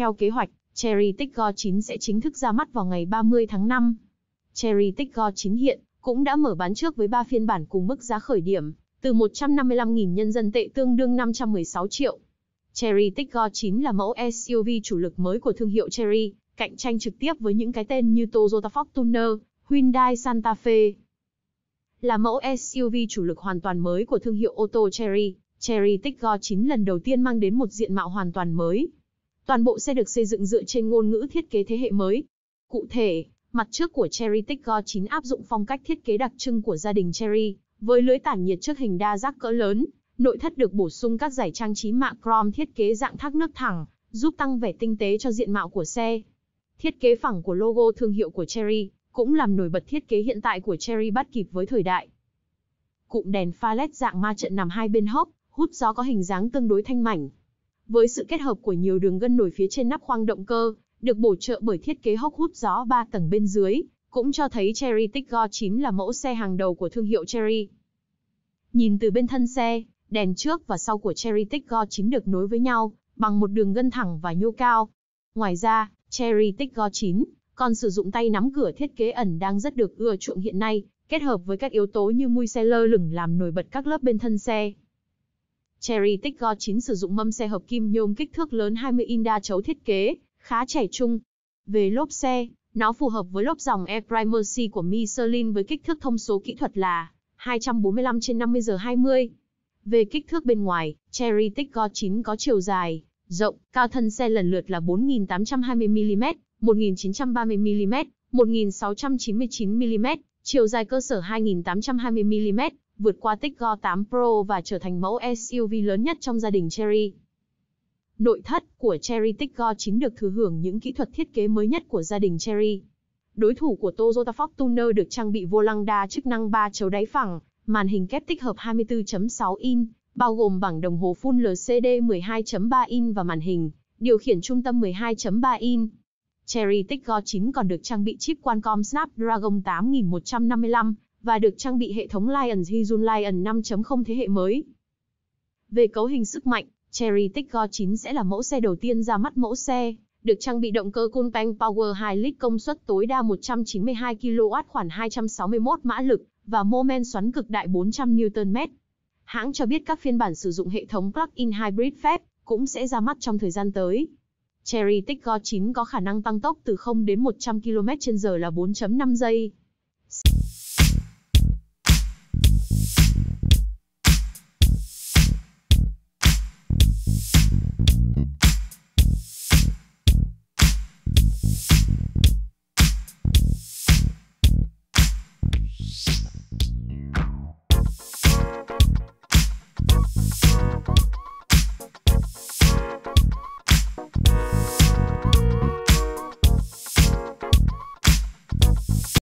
Theo kế hoạch, Cherry Tiggo 9 sẽ chính thức ra mắt vào ngày 30 tháng 5. Cherry Tiggo 9 hiện cũng đã mở bán trước với 3 phiên bản cùng mức giá khởi điểm từ 155.000 nhân dân tệ tương đương 516 triệu. Cherry Tiggo 9 là mẫu SUV chủ lực mới của thương hiệu Cherry, cạnh tranh trực tiếp với những cái tên như Toyota Fortuner, Hyundai Santa Fe. Là mẫu SUV chủ lực hoàn toàn mới của thương hiệu ô tô Cherry, Cherry Tiggo 9 lần đầu tiên mang đến một diện mạo hoàn toàn mới, Toàn bộ xe được xây dựng dựa trên ngôn ngữ thiết kế thế hệ mới. Cụ thể, mặt trước của Cherry Tiggo 9 áp dụng phong cách thiết kế đặc trưng của gia đình Cherry, với lưới tản nhiệt trước hình đa giác cỡ lớn, nội thất được bổ sung các giải trang trí mạ chrome thiết kế dạng thác nước thẳng, giúp tăng vẻ tinh tế cho diện mạo của xe. Thiết kế phẳng của logo thương hiệu của Cherry cũng làm nổi bật thiết kế hiện tại của Cherry bắt kịp với thời đại. Cụm đèn pha LED dạng ma trận nằm hai bên hốc, hút gió có hình dáng tương đối thanh mảnh, với sự kết hợp của nhiều đường gân nổi phía trên nắp khoang động cơ, được bổ trợ bởi thiết kế hốc hút gió 3 tầng bên dưới, cũng cho thấy Cherry Tiggo 9 là mẫu xe hàng đầu của thương hiệu Cherry. Nhìn từ bên thân xe, đèn trước và sau của Cherry Tiggo 9 được nối với nhau bằng một đường gân thẳng và nhô cao. Ngoài ra, Cherry Tiggo 9 còn sử dụng tay nắm cửa thiết kế ẩn đang rất được ưa chuộng hiện nay, kết hợp với các yếu tố như mui xe lơ lửng làm nổi bật các lớp bên thân xe. Cherry Tiggo 9 sử dụng mâm xe hợp kim nhôm kích thước lớn 20 in đa chấu thiết kế, khá trẻ trung. Về lốp xe, nó phù hợp với lốp dòng Air Primacy của Michelin với kích thước thông số kỹ thuật là 245 trên 50 giờ 20. Về kích thước bên ngoài, Cherry Tiggo 9 có chiều dài, rộng, cao thân xe lần lượt là 4.820mm, 1.930mm, 1.699mm, chiều dài cơ sở 2.820mm, vượt qua Tiggo 8 Pro và trở thành mẫu SUV lớn nhất trong gia đình Cherry. Nội thất của Cherry Tiggo 9 được thừa hưởng những kỹ thuật thiết kế mới nhất của gia đình Cherry. Đối thủ của Toyota Fortuner được trang bị vô lăng đa chức năng 3 chấu đáy phẳng, màn hình kép tích hợp 24.6 in, bao gồm bảng đồng hồ Full LCD 12.3 in và màn hình, điều khiển trung tâm 12.3 in. Cherry Tiggo 9 còn được trang bị chip Qualcomm Snapdragon 8155 và được trang bị hệ thống Lion Hyun Lion 5.0 thế hệ mới. Về cấu hình sức mạnh, Cherry Tiggo 9 sẽ là mẫu xe đầu tiên ra mắt mẫu xe, được trang bị động cơ Coolpang Power 2 lít công suất tối đa 192 kW khoảng 261 mã lực và mô men xoắn cực đại 400 Nm. Hãng cho biết các phiên bản sử dụng hệ thống plug-in hybrid phép cũng sẽ ra mắt trong thời gian tới. Cherry Tiggo 9 có khả năng tăng tốc từ 0 đến 100 km/h là 4.5 giây